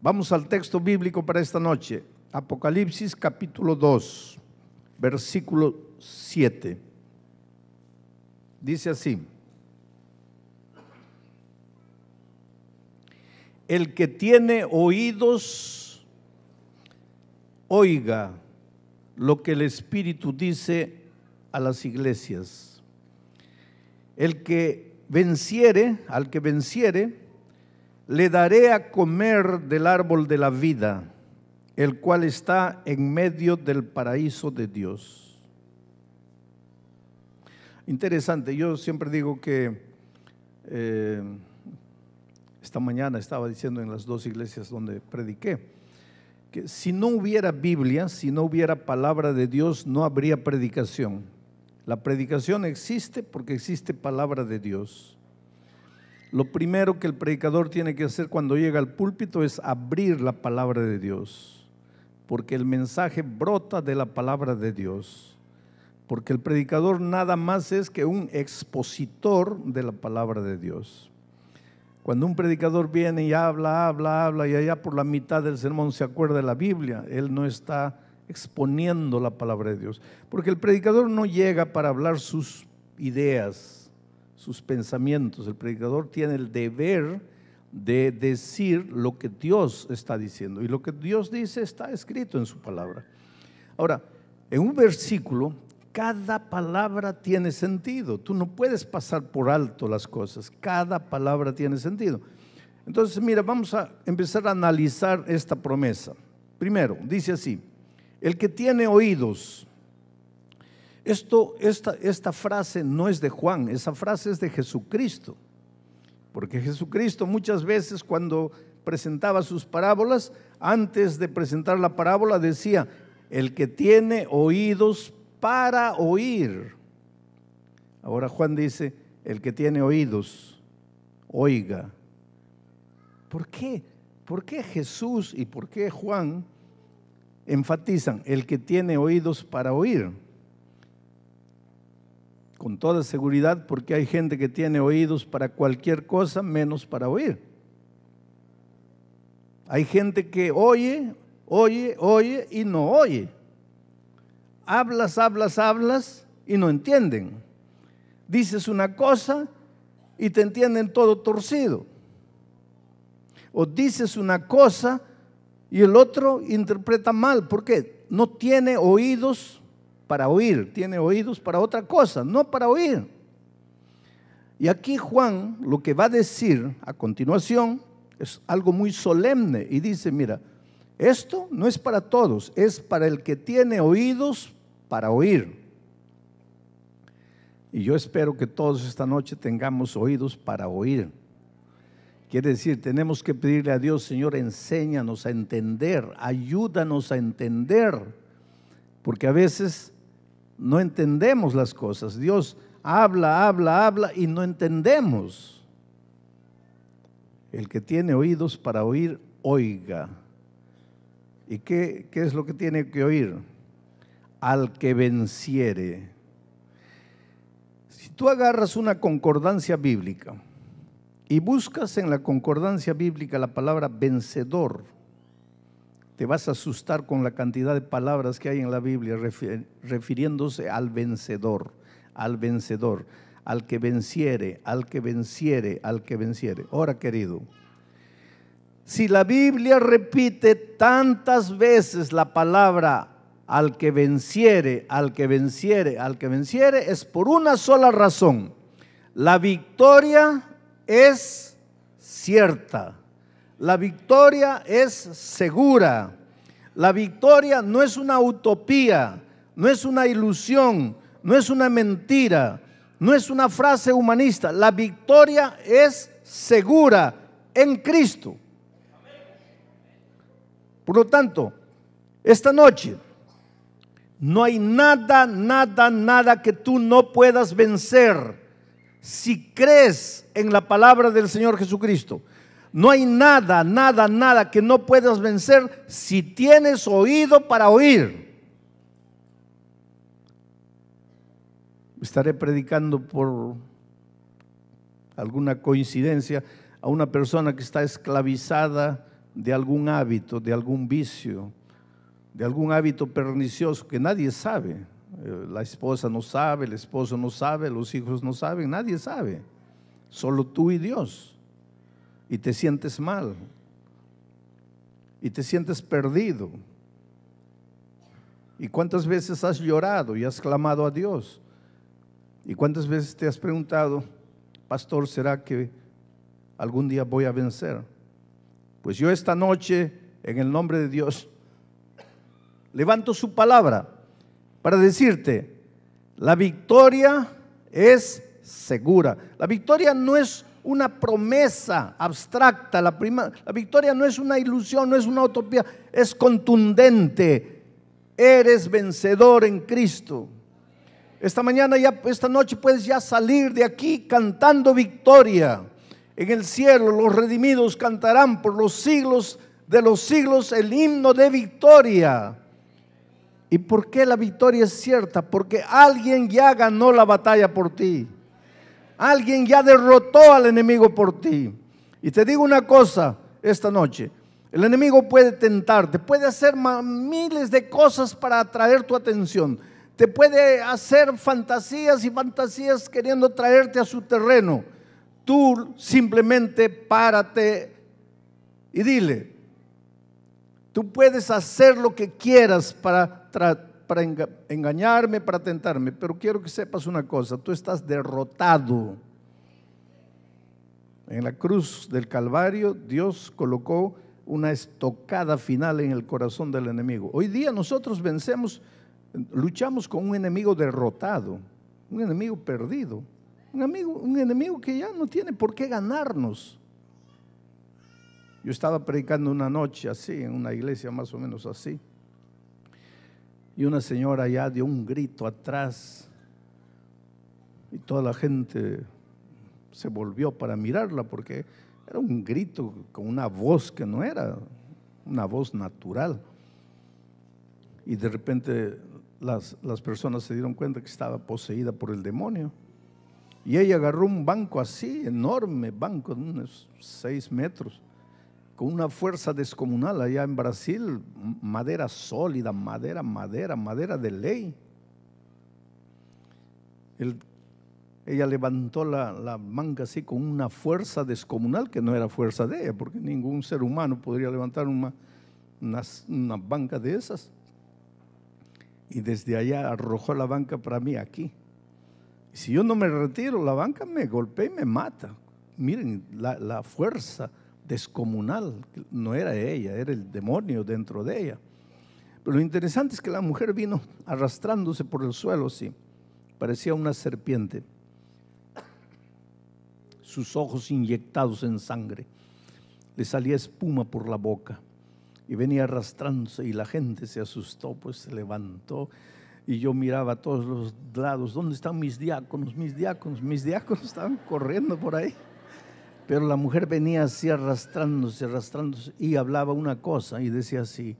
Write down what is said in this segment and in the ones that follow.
Vamos al texto bíblico para esta noche. Apocalipsis capítulo 2, versículo 7. Dice así. El que tiene oídos, oiga lo que el Espíritu dice a las iglesias. El que venciere, al que venciere, le daré a comer del árbol de la vida, el cual está en medio del paraíso de Dios. Interesante, yo siempre digo que eh, esta mañana estaba diciendo en las dos iglesias donde prediqué, que si no hubiera Biblia, si no hubiera palabra de Dios, no habría predicación. La predicación existe porque existe palabra de Dios. Lo primero que el predicador tiene que hacer cuando llega al púlpito es abrir la palabra de Dios, porque el mensaje brota de la palabra de Dios, porque el predicador nada más es que un expositor de la palabra de Dios. Cuando un predicador viene y habla, habla, habla, y allá por la mitad del sermón se acuerda de la Biblia, él no está exponiendo la palabra de Dios. Porque el predicador no llega para hablar sus ideas, sus pensamientos. El predicador tiene el deber de decir lo que Dios está diciendo. Y lo que Dios dice está escrito en su palabra. Ahora, en un versículo, cada palabra tiene sentido. Tú no puedes pasar por alto las cosas. Cada palabra tiene sentido. Entonces, mira, vamos a empezar a analizar esta promesa. Primero, dice así, el que tiene oídos, esto, esta, esta frase no es de Juan, esa frase es de Jesucristo. Porque Jesucristo muchas veces cuando presentaba sus parábolas, antes de presentar la parábola decía, el que tiene oídos para oír. Ahora Juan dice, el que tiene oídos, oiga. ¿Por qué? ¿Por qué Jesús y por qué Juan enfatizan el que tiene oídos para oír? con toda seguridad, porque hay gente que tiene oídos para cualquier cosa menos para oír. Hay gente que oye, oye, oye y no oye. Hablas, hablas, hablas y no entienden. Dices una cosa y te entienden todo torcido. O dices una cosa y el otro interpreta mal. ¿Por qué? No tiene oídos para oír, tiene oídos para otra cosa, no para oír. Y aquí Juan lo que va a decir a continuación es algo muy solemne y dice, mira, esto no es para todos, es para el que tiene oídos para oír. Y yo espero que todos esta noche tengamos oídos para oír. Quiere decir, tenemos que pedirle a Dios, Señor, enséñanos a entender, ayúdanos a entender, porque a veces no entendemos las cosas. Dios habla, habla, habla y no entendemos. El que tiene oídos para oír, oiga. ¿Y qué, es lo que tiene que oír? Al que venciere. Si tú agarras una concordancia bíblica y buscas en la concordancia bíblica la palabra vencedor, te vas a asustar con la cantidad de palabras que hay en la Biblia refiriéndose al vencedor, al vencedor, al que venciere, al que venciere, al que venciere. Ahora, querido, si la Biblia repite tantas veces la palabra al que venciere, al que venciere, al que venciere, es por una sola razón. La victoria es cierta. La victoria es segura. La victoria no es una utopía, no es una ilusión, no es una mentira, no es una frase humanista. La victoria es segura en Cristo. Por lo tanto, esta noche no hay nada, nada, nada que tú no puedas vencer si crees en la palabra del Señor Jesucristo. No hay nada, nada, nada que no puedas vencer si tienes oído para oír. Estaré predicando por alguna coincidencia a una persona que está esclavizada de algún hábito, de algún vicio, de algún hábito pernicioso que nadie sabe. Eh, la esposa no sabe, el esposo no sabe, los hijos no saben, nadie sabe. Solo tú y Dios y te sientes mal y te sientes perdido. ¿Y cuántas veces has llorado y has clamado a Dios? ¿Y cuántas veces te has preguntado, pastor, ¿será que algún día voy a vencer? Pues yo esta noche, en el nombre de Dios, levanto su palabra para decirte, la victoria es segura. La victoria no es una promesa abstracta. La, la victoria no es una ilusión, no es una utopía, es contundente. Eres vencedor en Cristo. Esta mañana, ya, esta noche puedes ya salir de aquí cantando victoria. En el cielo los redimidos cantarán por los siglos de los siglos el himno de victoria. ¿Y por qué la victoria es cierta? Porque alguien ya ganó la batalla por ti. Alguien ya derrotó al enemigo por ti. Y te digo una cosa esta noche. El enemigo puede tentarte, puede hacer miles de cosas para atraer tu atención. Te puede hacer fantasías y fantasías queriendo traerte a su terreno. Tú simplemente párate y dile, tú puedes hacer lo que quieras para para engañarme, para tentarme, pero quiero que sepas una cosa, tú estás derrotado. En la cruz del Calvario Dios colocó una estocada final en el corazón del enemigo. Hoy día nosotros vencemos, luchamos con un enemigo derrotado, un enemigo perdido, un enemigo que ya no tiene por qué ganarnos. Yo estaba predicando una noche así, en una iglesia más o menos así, y una señora ya dio un grito atrás y toda la gente se volvió para mirarla porque era un grito con una voz que no era una voz natural. Y de repente las, las personas se dieron cuenta que estaba poseída por el demonio. Y ella agarró un banco así, enorme banco, de unos seis metros con una fuerza descomunal allá en Brasil, madera sólida, madera, madera, madera de ley. ella levantó la, banca así con una fuerza descomunal que no era fuerza de ella, porque ningún ser humano podría levantar una, banca de esas. Y desde allá arrojó la banca para mí aquí. si yo no me retiro, la banca me golpea y me mata. Miren la, la fuerza descomunal. No era ella, era el demonio dentro de ella. Pero lo interesante es que la mujer vino arrastrándose por el suelo así. Parecía una serpiente. Sus ojos inyectados en sangre. Le salía espuma por la boca. Y venía arrastrándose y la gente se asustó, pues se levantó. Y yo miraba a todos los lados, ¿dónde están mis diáconos? Mis diáconos, mis diáconos estaban corriendo por ahí. Pero la mujer venía así arrastrándose, arrastrándose y hablaba una cosa y decía así,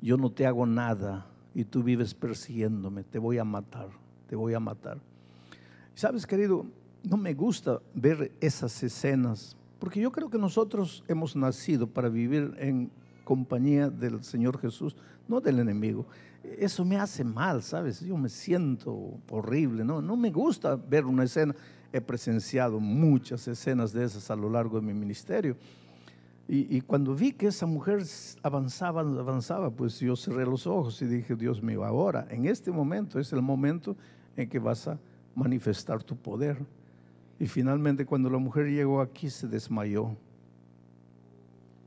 yo no te hago nada y tú vives persiguiéndome, te voy a matar, te voy a matar. Sabes, querido, no me gusta ver esas escenas, porque yo creo que nosotros hemos nacido para vivir en compañía del Señor Jesús, no del enemigo. Eso me hace mal, ¿sabes? Yo me siento horrible, ¿no? No me gusta ver una escena he presenciado muchas escenas de esas a lo largo de mi ministerio. Y, cuando vi que esa mujer avanzaba, avanzaba, pues yo cerré los ojos y dije, Dios mío, ahora, en este momento es el momento en que vas a manifestar tu poder. Y finalmente cuando la mujer llegó aquí se desmayó.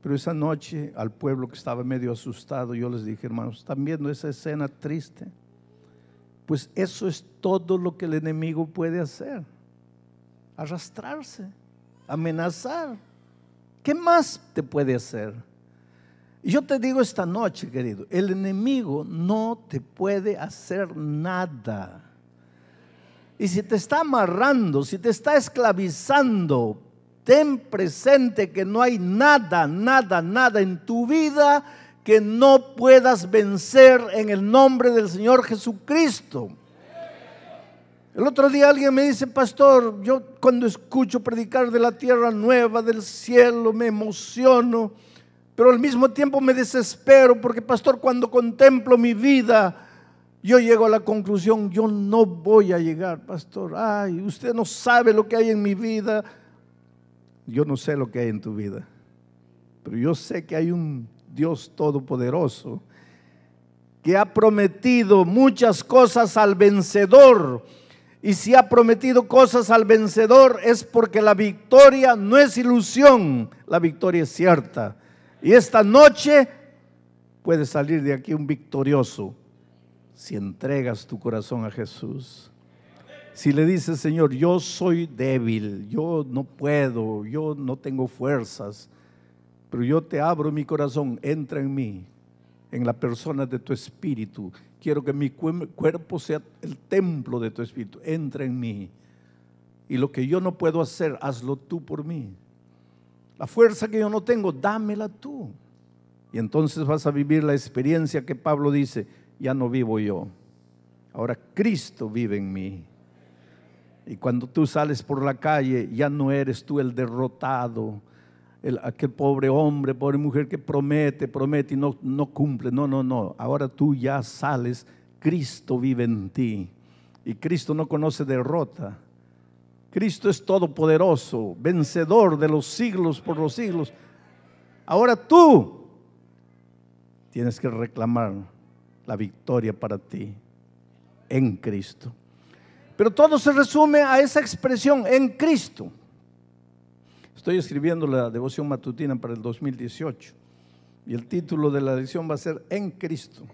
Pero esa noche al pueblo que estaba medio asustado, yo les dije, hermanos, ¿están viendo esa escena triste? Pues eso es todo lo que el enemigo puede hacer arrastrarse, amenazar. ¿Qué más te puede hacer? Y yo te digo esta noche, querido, el enemigo no te puede hacer nada. Y si te está amarrando, si te está esclavizando, ten presente que no hay nada, nada, nada en tu vida que no puedas vencer en el nombre del Señor Jesucristo. El otro día alguien me dice, pastor, yo cuando escucho predicar de la tierra nueva, del cielo, me emociono, pero al mismo tiempo me desespero porque, pastor, cuando contemplo mi vida, yo llego a la conclusión, yo no voy a llegar, pastor. Ay, usted no sabe lo que hay en mi vida. Yo no sé lo que hay en tu vida, pero yo sé que hay un Dios todopoderoso que ha prometido muchas cosas al vencedor y si ha prometido cosas al vencedor es porque la victoria no es ilusión, la victoria es cierta. Y esta noche puede salir de aquí un victorioso si entregas tu corazón a Jesús. Si le dices, Señor, yo soy débil, yo no puedo, yo no tengo fuerzas, pero yo te abro mi corazón, entra en mí, en la persona de tu espíritu. Quiero que mi cuerpo sea el templo de tu espíritu. Entra en mí. Y lo que yo no puedo hacer, hazlo tú por mí. La fuerza que yo no tengo, dámela tú. Y entonces vas a vivir la experiencia que Pablo dice, ya no vivo yo, ahora Cristo vive en mí. Y cuando tú sales por la calle, ya no eres tú el derrotado, aquel pobre hombre, pobre mujer que promete, promete y no, no cumple. No, no, no. Ahora tú ya sales, Cristo vive en ti. Y Cristo no conoce derrota. Cristo es todopoderoso, vencedor de los siglos por los siglos. Ahora tú tienes que reclamar la victoria para ti en Cristo. Pero todo se resume a esa expresión, en Cristo. Estoy escribiendo la devoción matutina para el 2018 y el título de la edición va a ser En Cristo.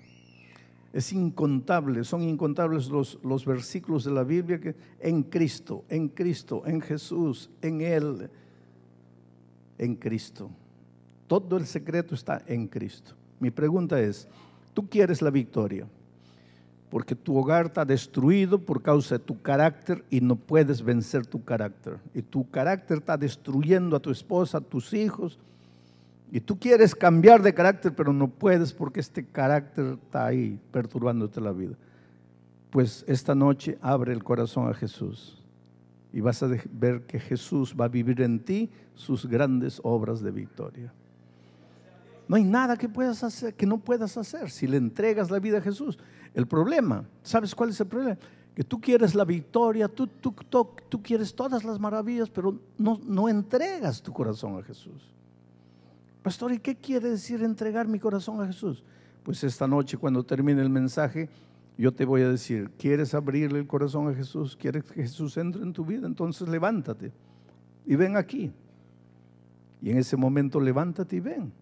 Es incontable, son incontables los, los versículos de la Biblia que en Cristo, en Cristo, en Jesús, en Él, en Cristo. Todo el secreto está en Cristo. Mi pregunta es, ¿tú quieres la victoria? porque tu hogar está destruido por causa de tu carácter y no puedes vencer tu carácter. Y tu carácter está destruyendo a tu esposa, a tus hijos. Y tú quieres cambiar de carácter, pero no puedes porque este carácter está ahí perturbándote la vida. Pues esta noche abre el corazón a Jesús y vas a ver que Jesús va a vivir en ti sus grandes obras de victoria. No hay nada que puedas hacer que no puedas hacer si le entregas la vida a Jesús. El problema, ¿sabes cuál es el problema? Que tú quieres la victoria, tú, quieres todas las maravillas, pero no, no entregas tu corazón a Jesús. Pastor, ¿y qué quiere decir entregar mi corazón a Jesús? Pues esta noche cuando termine el mensaje, yo te voy a decir, ¿quieres abrirle el corazón a Jesús? ¿Quieres que Jesús entre en tu vida? Entonces levántate y ven aquí. Y en ese momento levántate y ven.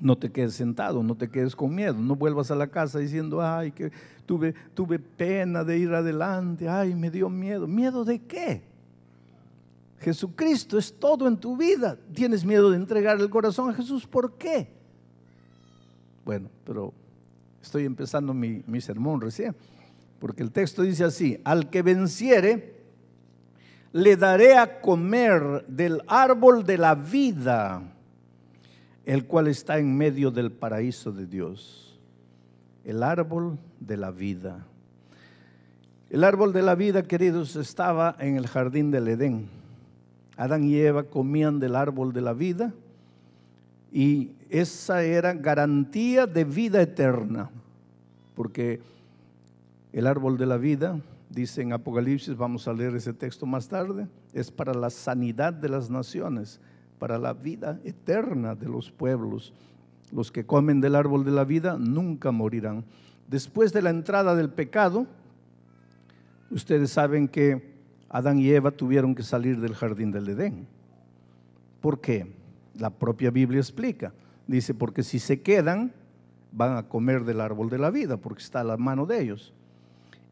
No te quedes sentado, no te quedes con miedo, no vuelvas a la casa diciendo, ay, que tuve, tuve pena de ir adelante, ay, me dio miedo. ¿Miedo de qué? Jesucristo es todo en tu vida. ¿Tienes miedo de entregar el corazón a Jesús? ¿Por qué? Bueno, pero estoy empezando mi, mi sermón recién, porque el texto dice así, al que venciere, le daré a comer del árbol de la vida el cual está en medio del paraíso de Dios, el árbol de la vida. El árbol de la vida, queridos, estaba en el jardín del Edén. Adán y Eva comían del árbol de la vida y esa era garantía de vida eterna, porque el árbol de la vida, dice en Apocalipsis, vamos a leer ese texto más tarde, es para la sanidad de las naciones para la vida eterna de los pueblos. Los que comen del árbol de la vida nunca morirán. Después de la entrada del pecado, ustedes saben que Adán y Eva tuvieron que salir del jardín del Edén. ¿Por qué? La propia Biblia explica. Dice, porque si se quedan, van a comer del árbol de la vida, porque está a la mano de ellos.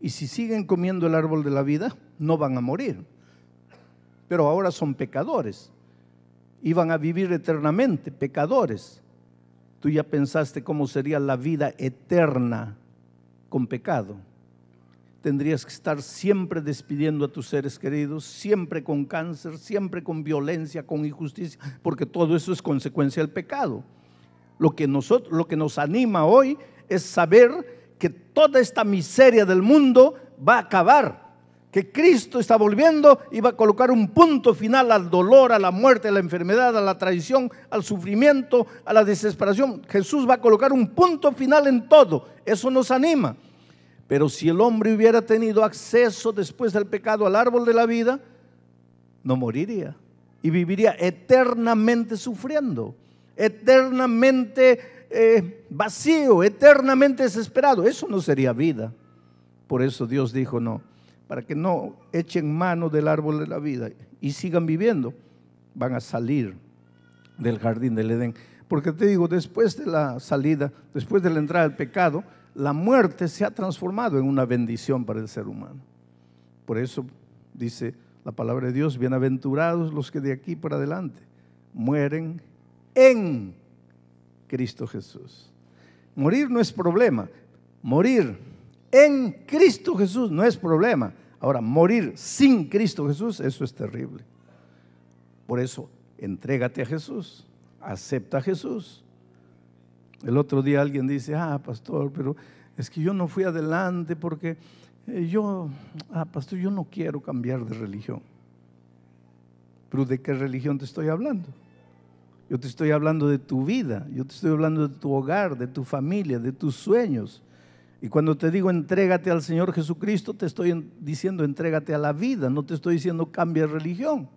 Y si siguen comiendo el árbol de la vida, no van a morir. Pero ahora son pecadores iban a vivir eternamente, pecadores. Tú ya pensaste cómo sería la vida eterna con pecado. Tendrías que estar siempre despidiendo a tus seres queridos, siempre con cáncer, siempre con violencia, con injusticia, porque todo eso es consecuencia del pecado. Lo que, nosotros, lo que nos anima hoy es saber que toda esta miseria del mundo va a acabar que Cristo está volviendo y va a colocar un punto final al dolor, a la muerte, a la enfermedad, a la traición, al sufrimiento, a la desesperación. Jesús va a colocar un punto final en todo. Eso nos anima. Pero si el hombre hubiera tenido acceso después del pecado al árbol de la vida, no moriría y viviría eternamente sufriendo, eternamente eh, vacío, eternamente desesperado. Eso no sería vida. Por eso Dios dijo, no, para que no echen mano del árbol de la vida y sigan viviendo, van a salir del jardín del Edén. Porque te digo, después de la salida, después de la entrada del pecado, la muerte se ha transformado en una bendición para el ser humano. Por eso dice la palabra de Dios, bienaventurados los que de aquí para adelante mueren en Cristo Jesús. Morir no es problema, morir en Cristo Jesús no es problema. Ahora, morir sin Cristo Jesús, eso es terrible. Por eso, entrégate a Jesús, acepta a Jesús. El otro día alguien dice, ah, pastor, pero es que yo no fui adelante porque eh, yo, ah, pastor, yo no quiero cambiar de religión. Pero ¿de qué religión te estoy hablando? Yo te estoy hablando de tu vida, yo te estoy hablando de tu hogar, de tu familia, de tus sueños. Y cuando te digo entrégate al Señor Jesucristo, te estoy diciendo entrégate a la vida, no te estoy diciendo cambia religión.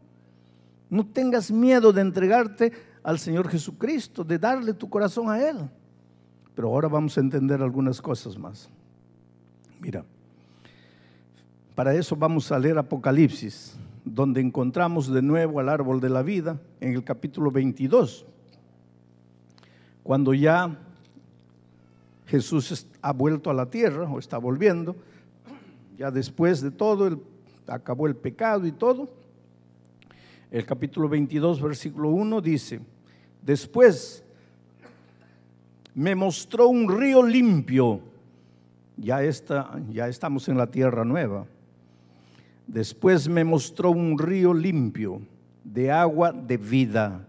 No tengas miedo de entregarte al Señor Jesucristo, de darle tu corazón a Él. Pero ahora vamos a entender algunas cosas más. Mira, para eso vamos a leer Apocalipsis, donde encontramos de nuevo al árbol de la vida en el capítulo 22, cuando ya Jesús ha vuelto a la tierra o está volviendo, ya después de todo, acabó el pecado y todo. El capítulo 22, versículo 1 dice, después me mostró un río limpio, ya, está, ya estamos en la tierra nueva, después me mostró un río limpio de agua de vida.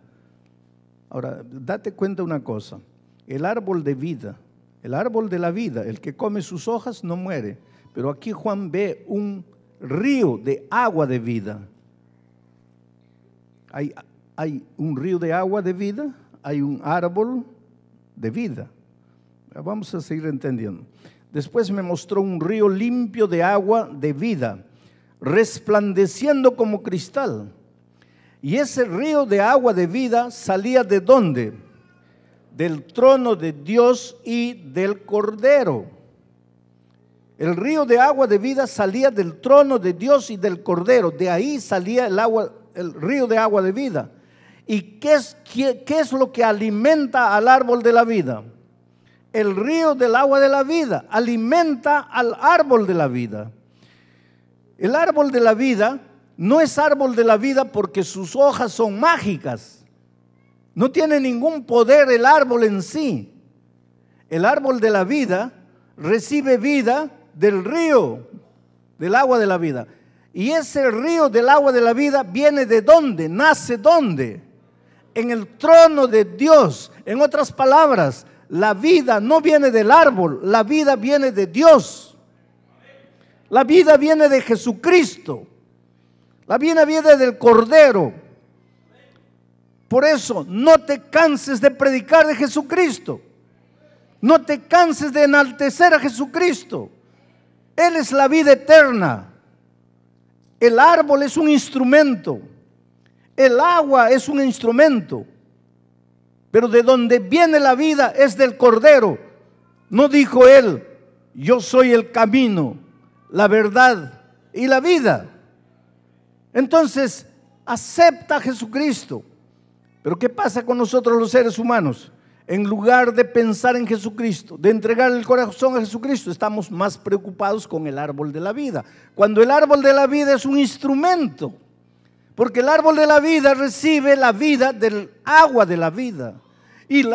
Ahora, date cuenta una cosa, el árbol de vida el árbol de la vida, el que come sus hojas no muere. Pero aquí Juan ve un río de agua de vida. Hay, un río de agua de vida, hay un árbol de vida. Vamos a seguir entendiendo. Después me mostró un río limpio de agua de vida, resplandeciendo como cristal. Y ese río de agua de vida salía de dónde? del trono de Dios y del Cordero. El río de agua de vida salía del trono de Dios y del Cordero. De ahí salía el agua, el río de agua de vida. ¿Y qué es, qué, qué es lo que alimenta al árbol de la vida? El río del agua de la vida alimenta al árbol de la vida. El árbol de la vida no es árbol de la vida porque sus hojas son mágicas no tiene ningún poder el árbol en sí. El árbol de la vida recibe vida del río, del agua de la vida. Y ese río del agua de la vida viene de dónde, nace dónde. En el trono de Dios. En otras palabras, la vida no viene del árbol, la vida viene de Dios. La vida viene de Jesucristo. La vida viene del Cordero. Por eso, no te canses de predicar de Jesucristo. No te canses de enaltecer a Jesucristo. Él es la vida eterna. El árbol es un instrumento. El agua es un instrumento. Pero de donde viene la vida es del Cordero. No dijo él, yo soy el camino, la verdad y la vida. Entonces, acepta a Jesucristo. Pero ¿qué pasa con nosotros los seres humanos? En lugar de pensar en Jesucristo, de entregar el corazón a Jesucristo, estamos más preocupados con el árbol de la vida. Cuando el árbol de la vida es un instrumento, porque el árbol de la vida recibe la vida del agua de la vida. Y, el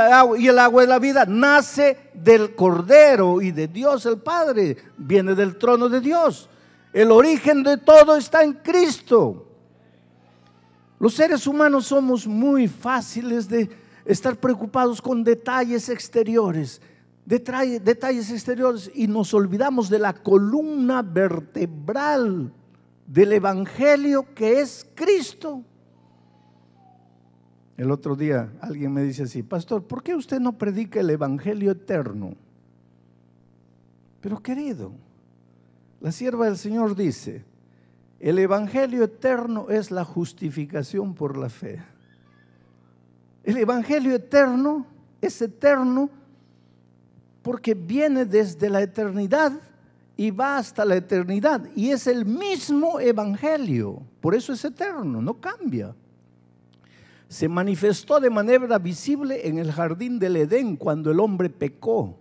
agua de la vida nace del Cordero y de Dios el Padre, viene del trono de Dios. El origen de todo está en Cristo. Los seres humanos somos muy fáciles de estar preocupados con detalles exteriores, detalles exteriores, y nos olvidamos de la columna vertebral del Evangelio que es Cristo. El otro día alguien me dice así, pastor, ¿por qué usted no predica el Evangelio eterno? Pero querido, la sierva del Señor dice, el Evangelio eterno es la justificación por la fe. El Evangelio eterno es eterno porque viene desde la eternidad y va hasta la eternidad. Y es el mismo Evangelio. Por eso es eterno, no cambia. Se manifestó de manera visible en el jardín del Edén cuando el hombre pecó.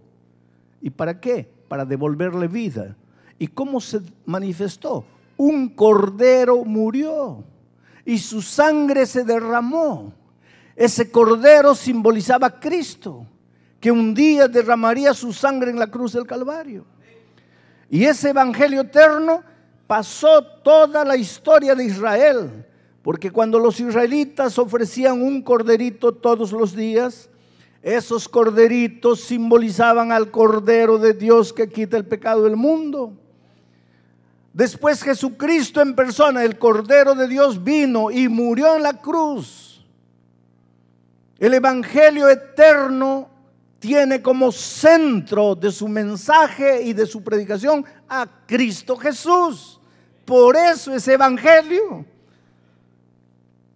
¿Y para qué? Para devolverle vida. ¿Y cómo se manifestó? un cordero murió y su sangre se derramó. Ese cordero simbolizaba a Cristo, que un día derramaría su sangre en la cruz del Calvario. Y ese evangelio eterno pasó toda la historia de Israel, porque cuando los israelitas ofrecían un corderito todos los días, esos corderitos simbolizaban al Cordero de Dios que quita el pecado del mundo. Después Jesucristo en persona, el Cordero de Dios, vino y murió en la cruz. El Evangelio eterno tiene como centro de su mensaje y de su predicación a Cristo Jesús. Por eso es Evangelio.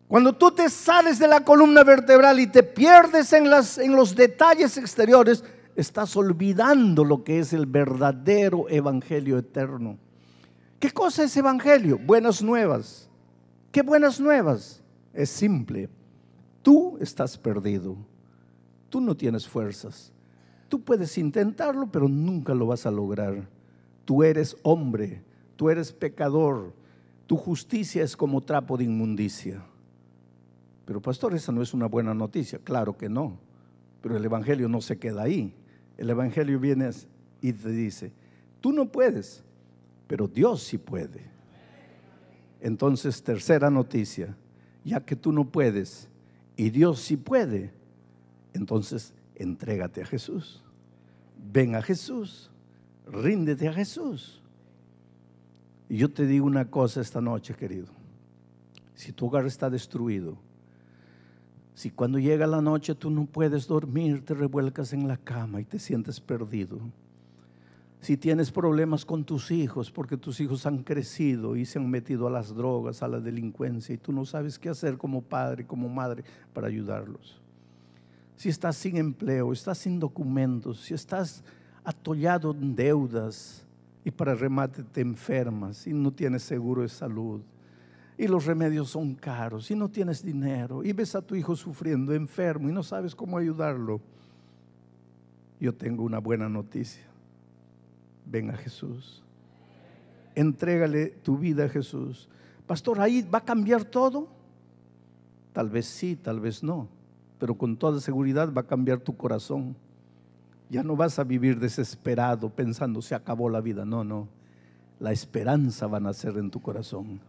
Cuando tú te sales de la columna vertebral y te pierdes en, en los detalles exteriores, estás olvidando lo que es el verdadero Evangelio eterno. ¿Qué cosa es evangelio? Buenas nuevas. ¿Qué buenas nuevas? Es simple. Tú estás perdido. Tú no tienes fuerzas. Tú puedes intentarlo, pero nunca lo vas a lograr. Tú eres hombre, tú eres pecador, tu justicia es como trapo de inmundicia. Pero pastor, esa no es una buena noticia. Claro que no. Pero el Evangelio no se queda ahí. El Evangelio viene y te dice, tú no puedes, pero Dios sí puede. Entonces, tercera noticia, ya que tú no puedes y Dios sí puede, entonces entrégate a Jesús. Ven a Jesús, ríndete a Jesús. Y yo te digo una cosa esta noche, querido. Si tu hogar está destruido, si cuando llega la noche tú no puedes dormir, te revuelcas en la cama y te sientes perdido, si tienes problemas con tus hijos porque tus hijos han crecido y se han metido a las drogas, a la delincuencia y tú no sabes qué hacer como padre, como madre para ayudarlos. Si estás sin empleo, estás sin documentos, si estás atollado en deudas y para remate te enfermas y no tienes seguro de salud y los remedios son caros y no tienes dinero y ves a tu hijo sufriendo, enfermo y no sabes cómo ayudarlo, yo tengo una buena noticia ven a Jesús. Entrégale tu vida a Jesús. Pastor, ahí va a cambiar todo. Tal vez sí, tal vez no, pero con toda seguridad va a cambiar tu corazón. Ya no vas a vivir desesperado pensando se acabó la vida. No, no. La esperanza va a nacer en tu corazón.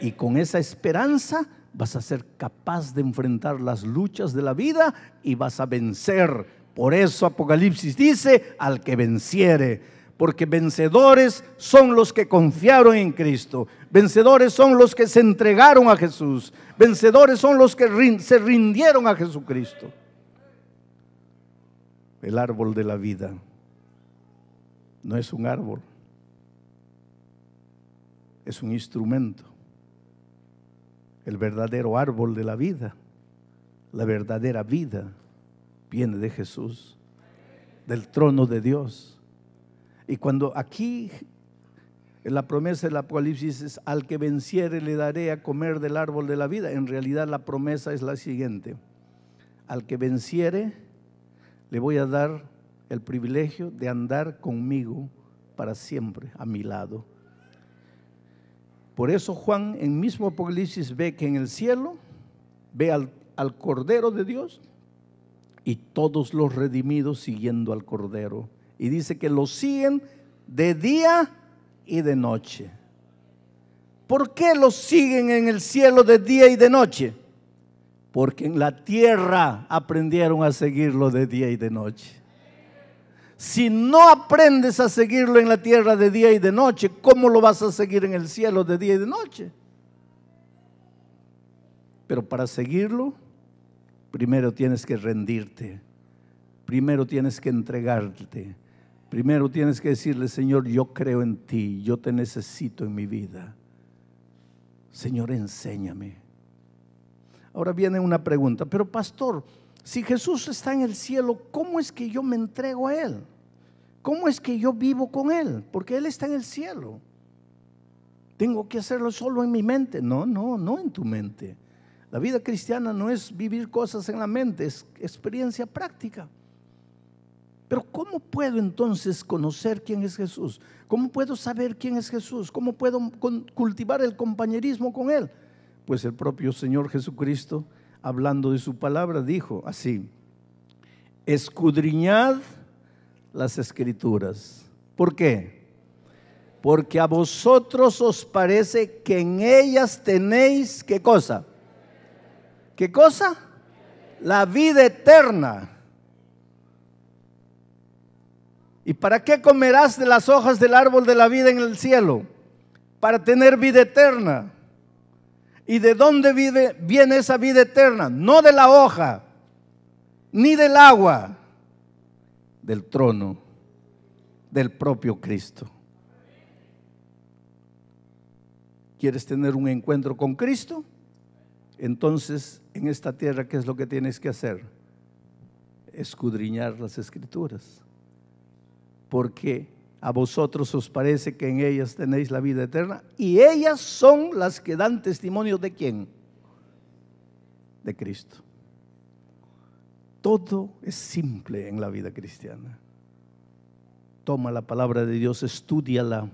Y con esa esperanza vas a ser capaz de enfrentar las luchas de la vida y vas a vencer. Por eso Apocalipsis dice, al que venciere porque vencedores son los que confiaron en Cristo, vencedores son los que se entregaron a Jesús, vencedores son los que se rindieron a Jesucristo. El árbol de la vida no es un árbol, es un instrumento. El verdadero árbol de la vida, la verdadera vida, viene de Jesús, del trono de Dios y cuando aquí la promesa del Apocalipsis es al que venciere le daré a comer del árbol de la vida. En realidad la promesa es la siguiente. Al que venciere le voy a dar el privilegio de andar conmigo para siempre, a mi lado. Por eso Juan en mismo Apocalipsis ve que en el cielo ve al Cordero de Dios y todos los redimidos siguiendo al Cordero. Y dice que lo siguen de día y de noche. ¿Por qué lo siguen en el cielo de día y de noche? Porque en la tierra aprendieron a seguirlo de día y de noche. Si no aprendes a seguirlo en la tierra de día y de noche, ¿cómo lo vas a seguir en el cielo de día y de noche? Pero para seguirlo, primero tienes que rendirte, primero tienes que entregarte, Primero tienes que decirle, Señor, yo creo en ti, yo te necesito en mi vida. Señor, enséñame. Ahora viene una pregunta, pero pastor, si Jesús está en el cielo, ¿cómo es que yo me entrego a Él? ¿Cómo es que yo vivo con Él? Porque Él está en el cielo. Tengo que hacerlo solo en mi mente. No, no, no en tu mente. La vida cristiana no es vivir cosas en la mente, es experiencia práctica. Pero ¿cómo puedo entonces conocer quién es Jesús? ¿Cómo puedo saber quién es Jesús? ¿Cómo puedo cultivar el compañerismo con Él? Pues el propio Señor Jesucristo, hablando de su palabra, dijo así, escudriñad las escrituras. ¿Por qué? Porque a vosotros os parece que en ellas tenéis, ¿qué cosa? ¿Qué cosa? La vida eterna ¿Y para qué comerás de las hojas del árbol de la vida en el cielo? Para tener vida eterna. ¿Y de dónde vive, viene esa vida eterna? No de la hoja, ni del agua, del trono, del propio Cristo. ¿Quieres tener un encuentro con Cristo? Entonces, en esta tierra, ¿qué es lo que tienes que hacer? Escudriñar las escrituras porque a vosotros os parece que en ellas tenéis la vida eterna, y ellas son las que dan testimonio de quién? De Cristo. Todo es simple en la vida cristiana. Toma la palabra de Dios, estudiala.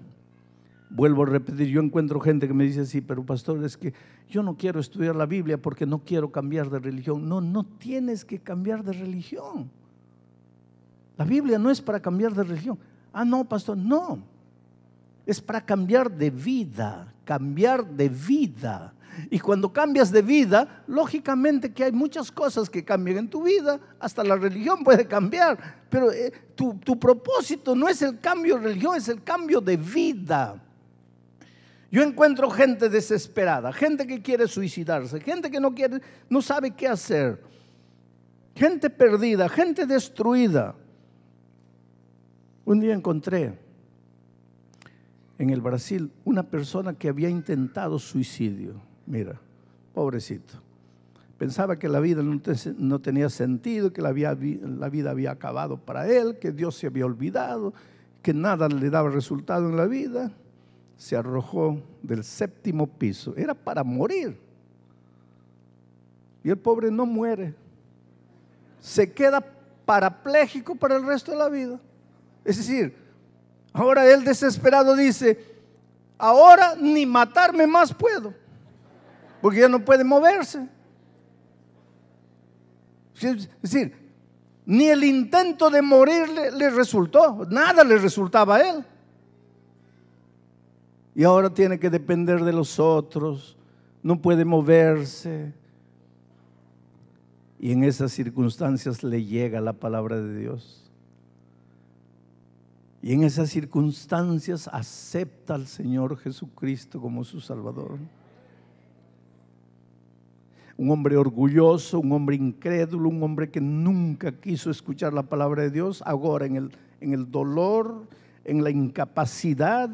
Vuelvo a repetir, yo encuentro gente que me dice así, pero pastor, es que yo no quiero estudiar la Biblia porque no quiero cambiar de religión. No, no tienes que cambiar de religión. La Biblia no es para cambiar de religión. Ah, no, pastor, no. Es para cambiar de vida, cambiar de vida. Y cuando cambias de vida, lógicamente que hay muchas cosas que cambian en tu vida, hasta la religión puede cambiar, pero eh, tu, tu propósito no es el cambio de religión, es el cambio de vida. Yo encuentro gente desesperada, gente que quiere suicidarse, gente que no quiere, no sabe qué hacer, gente perdida, gente destruida. Un día encontré en el Brasil una persona que había intentado suicidio. Mira, pobrecito. Pensaba que la vida no, tenía sentido, que la, vida había acabado para él, que Dios se había olvidado, que nada le daba resultado en la vida. Se arrojó del séptimo piso. Era para morir. Y el pobre no muere. Se queda parapléjico para el resto de la vida. Es decir, ahora él desesperado dice, ahora ni matarme más puedo, porque ya no puede moverse. Es decir, ni el intento de morir le, resultó, nada le resultaba a él. Y ahora tiene que depender de los otros, no puede moverse. Y en esas circunstancias le llega la palabra de Dios. Y en esas circunstancias acepta al Señor Jesucristo como su Salvador. Un hombre orgulloso, un hombre incrédulo, un hombre que nunca quiso escuchar la palabra de Dios, ahora en el, en el dolor, en la incapacidad,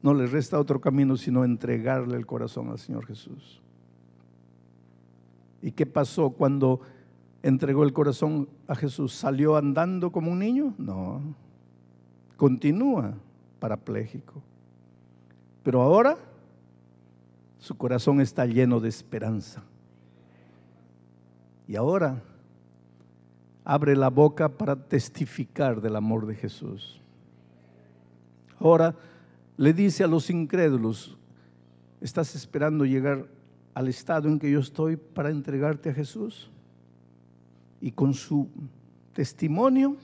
no le resta otro camino sino entregarle el corazón al Señor Jesús. ¿Y qué pasó cuando entregó el corazón a Jesús? ¿Salió andando como un niño? No continúa parapléjico. Pero ahora su corazón está lleno de esperanza. Y ahora abre la boca para testificar del amor de Jesús. Ahora le dice a los incrédulos, ¿estás esperando llegar al estado en que yo estoy para entregarte a Jesús? Y con su testimonio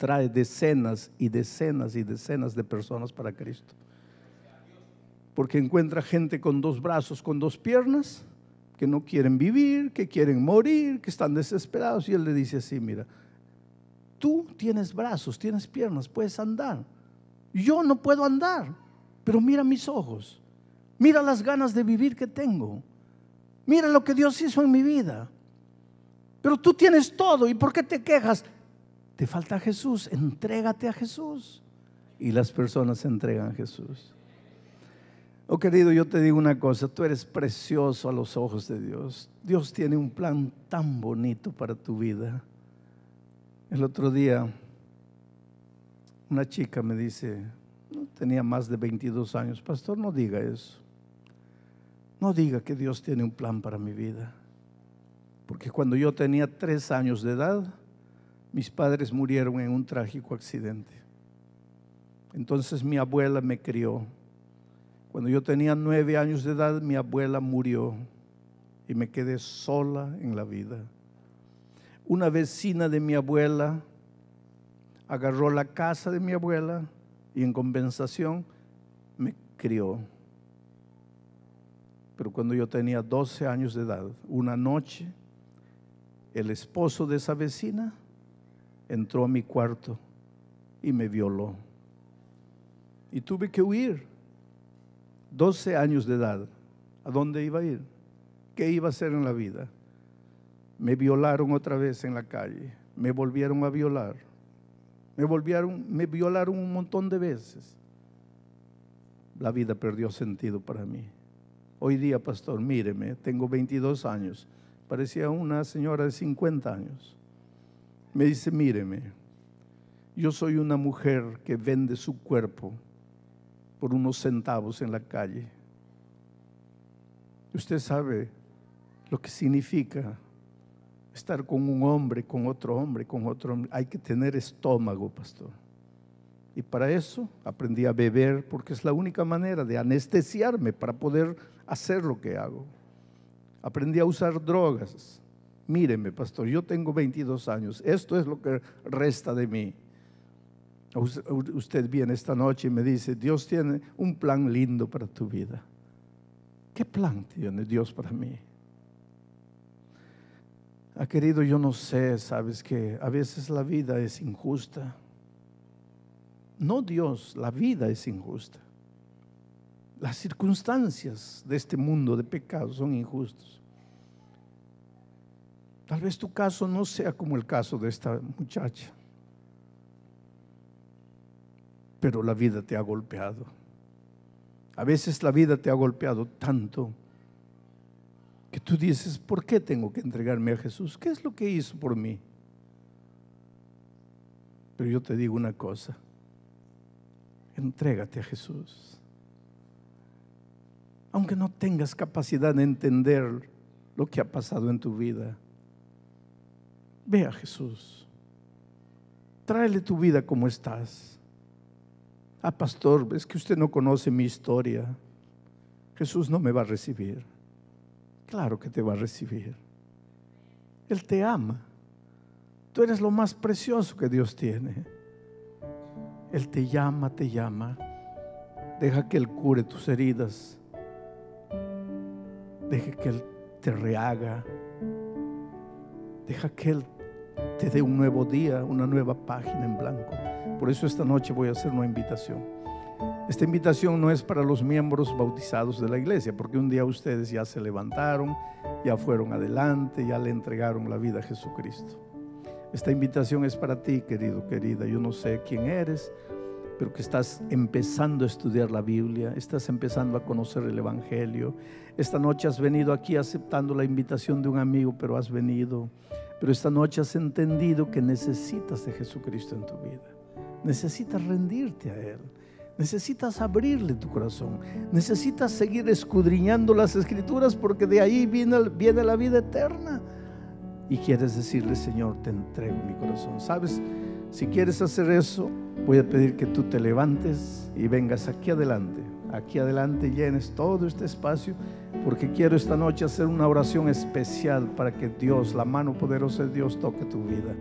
trae decenas y decenas y decenas de personas para Cristo. Porque encuentra gente con dos brazos, con dos piernas, que no quieren vivir, que quieren morir, que están desesperados. Y Él le dice así, mira, tú tienes brazos, tienes piernas, puedes andar. Yo no puedo andar, pero mira mis ojos, mira las ganas de vivir que tengo, mira lo que Dios hizo en mi vida. Pero tú tienes todo, ¿y por qué te quejas? Te falta Jesús, entrégate a Jesús. Y las personas se entregan a Jesús. Oh querido, yo te digo una cosa, tú eres precioso a los ojos de Dios. Dios tiene un plan tan bonito para tu vida. El otro día, una chica me dice, tenía más de 22 años, pastor, no diga eso. No diga que Dios tiene un plan para mi vida. Porque cuando yo tenía tres años de edad, mis padres murieron en un trágico accidente. Entonces mi abuela me crió. Cuando yo tenía nueve años de edad, mi abuela murió y me quedé sola en la vida. Una vecina de mi abuela agarró la casa de mi abuela y en compensación me crió. Pero cuando yo tenía doce años de edad, una noche, el esposo de esa vecina entró a mi cuarto y me violó. Y tuve que huir. 12 años de edad. ¿A dónde iba a ir? ¿Qué iba a hacer en la vida? Me violaron otra vez en la calle. Me volvieron a violar. Me, volvieron, me violaron un montón de veces. La vida perdió sentido para mí. Hoy día, pastor, míreme, tengo 22 años. Parecía una señora de 50 años me dice, míreme, yo soy una mujer que vende su cuerpo por unos centavos en la calle. Usted sabe lo que significa estar con un hombre, con otro hombre, con otro hombre. Hay que tener estómago, pastor. Y para eso aprendí a beber porque es la única manera de anestesiarme para poder hacer lo que hago. Aprendí a usar drogas míreme, pastor, yo tengo 22 años, esto es lo que resta de mí. Usted viene esta noche y me dice, Dios tiene un plan lindo para tu vida. ¿Qué plan tiene Dios para mí? Ah, querido, yo no sé, sabes que a veces la vida es injusta. No Dios, la vida es injusta. Las circunstancias de este mundo de pecado son injustas. Tal vez tu caso no sea como el caso de esta muchacha, pero la vida te ha golpeado. A veces la vida te ha golpeado tanto que tú dices, ¿por qué tengo que entregarme a Jesús? ¿Qué es lo que hizo por mí? Pero yo te digo una cosa, entrégate a Jesús. Aunque no tengas capacidad de entender lo que ha pasado en tu vida, Ve a Jesús. Tráele tu vida como estás. Ah, pastor, es que usted no conoce mi historia. Jesús no me va a recibir. Claro que te va a recibir. Él te ama. Tú eres lo más precioso que Dios tiene. Él te llama, te llama. Deja que Él cure tus heridas. Deja que Él te rehaga. Deja que Él te dé un nuevo día, una nueva página en blanco. Por eso esta noche voy a hacer una invitación. Esta invitación no es para los miembros bautizados de la iglesia, porque un día ustedes ya se levantaron, ya fueron adelante, ya le entregaron la vida a Jesucristo. Esta invitación es para ti, querido, querida. Yo no sé quién eres, pero que estás empezando a estudiar la Biblia, estás empezando a conocer el Evangelio. Esta noche has venido aquí aceptando la invitación de un amigo, pero has venido. Pero esta noche has entendido que necesitas de Jesucristo en tu vida. Necesitas rendirte a Él. Necesitas abrirle tu corazón. Necesitas seguir escudriñando las escrituras porque de ahí viene, viene la vida eterna. Y quieres decirle, Señor, te entrego mi corazón. ¿Sabes? Si quieres hacer eso, voy a pedir que tú te levantes y vengas aquí adelante. Aquí adelante llenes todo este espacio porque quiero esta noche hacer una oración especial para que Dios, la mano poderosa de Dios, toque tu vida.